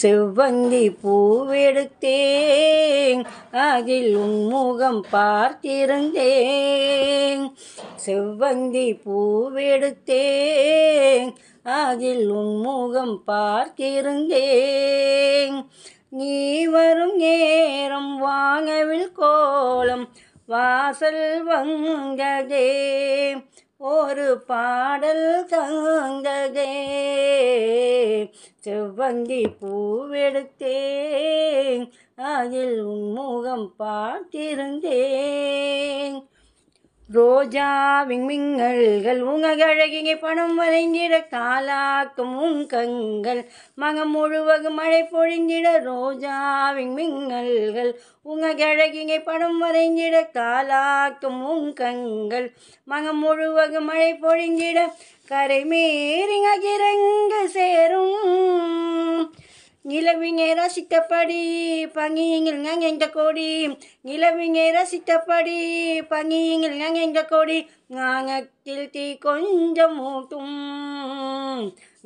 செவ்வந்தி பூவெடுத்தேன் அதில் உன்முகம் பார்த்திருந்தேன் செவ்வந்தி பூவெடுத்தேன் அதில் உன்முகம் பார்த்திருந்தேன் நீ வரும் நேரம் வாங்கவில் கோலம் வாசல் வந்ததே ஒரு பாடல் தந்ததே செவ்வந்தி பூவெடுத்தேன் அதில் உன்முகம் பார்த்திருந்தேன் ரோஜா விண்மிங்கல்கள் உங்கழகிங்கே பணம் வரைஞ்சிட காலாக்கும் கங்கள் மகம் முழுவகு மழை பொழிஞ்சிட ரோஜா விண்மிங்கல்கள் உங்கழகிங்கே பணம் வரைஞ்சிட காலாக்கும் கங்கள் மகம் முழுவகு மழை பொழிஞ்சிட கரை மீறிங்க நிலவிங்கேர சித்தப்படி பங்கிங்கள் எங்க கோடி நிலவிங்கேர சித்தப்படி பங்கிங்கள் எங்க கோடி நாங்கத்தில் தீ கொஞ்சம் மூட்டும்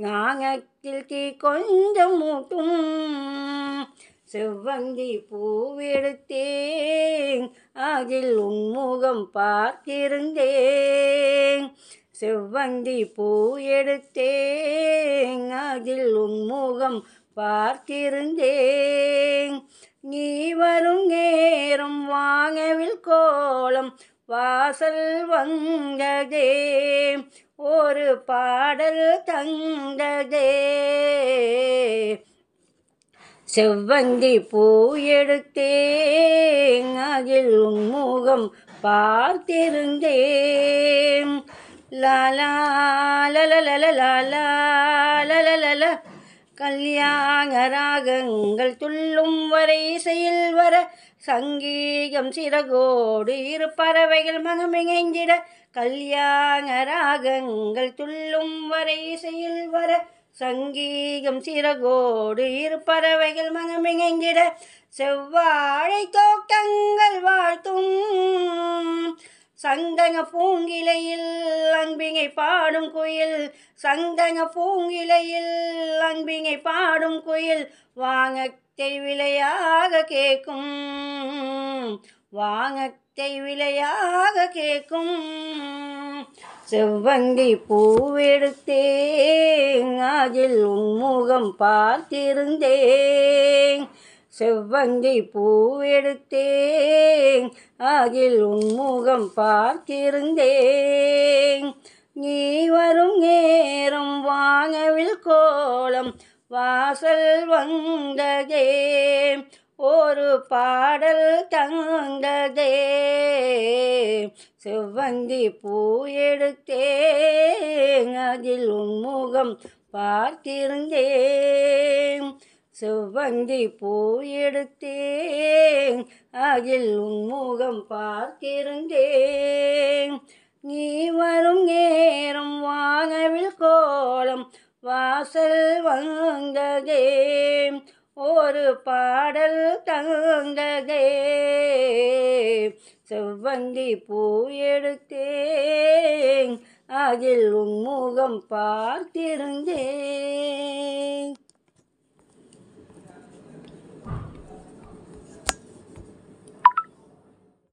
நாங்கத்தில் தீ கொஞ்சம் மூட்டும் செவ்வந்தி பூவெடுத்தேன் அதில் உன்முகம் பார்த்திருந்தேன் செவ்வந்தி பூ எடுத்தேன் அதில் உன்முகம் பார்த்திருந்தேன் நீ வரும் நேரம் வாங்கவில் கோலம் வாசல் வந்ததே ஒரு பாடல் தந்ததே செவ்வந்தி பூ எடுத்தேன் அதில் உன்முகம் பார்த்திருந்தேன் லாலா லலலலலலா லல கல்யாண ராகங்கள் துள்ளும் வரை செயல் வர சங்கீகம் சிறகோடு இரு பறவைகள் மனமிங்கிட கல்யாண ராகங்கள் துள்ளும் வரை செயல் வர சங்கீகம் சிறகோடு இரு பறவைகள் மனமிங்கிட செவ்வாழை தோட்டங்கள் வாழ்த்தும் சந்தன பூங்கிலையில் பாடும் குயில் சந்தன பூங்கிலையில் அன்பினை பாடும் குயில் வாங்க தெய்விலையாக கேட்கும் வாங்க தெய்விலையாக கேட்கும் செவ்வங்கி பூவெடுத்தேன் அதில் உன்முகம் பார்த்திருந்தேன் செவ்வங்கி பூவெடுத்தேன் அதில் உன்முகம் பார்த்திருந்தேன் நீ வரும் நேரம் வாங்கவில் கோலம் வாசல் வந்ததே ஒரு பாடல் தந்ததே செவ்வந்தி பூ எடுத்தேன் அதில் உன்முகம் பார்த்திருந்தேன் செவ்வந்தி பூ எடுத்தேன் அதில் உன்முகம் பார்த்திருந்தேன் நீ வாசல் வாங்ககே ஒரு பாடல் தங்ககே செவ்வந்தி பூ எடுத்தேன் அதில் உன்முகம் பார்த்திருந்தேன்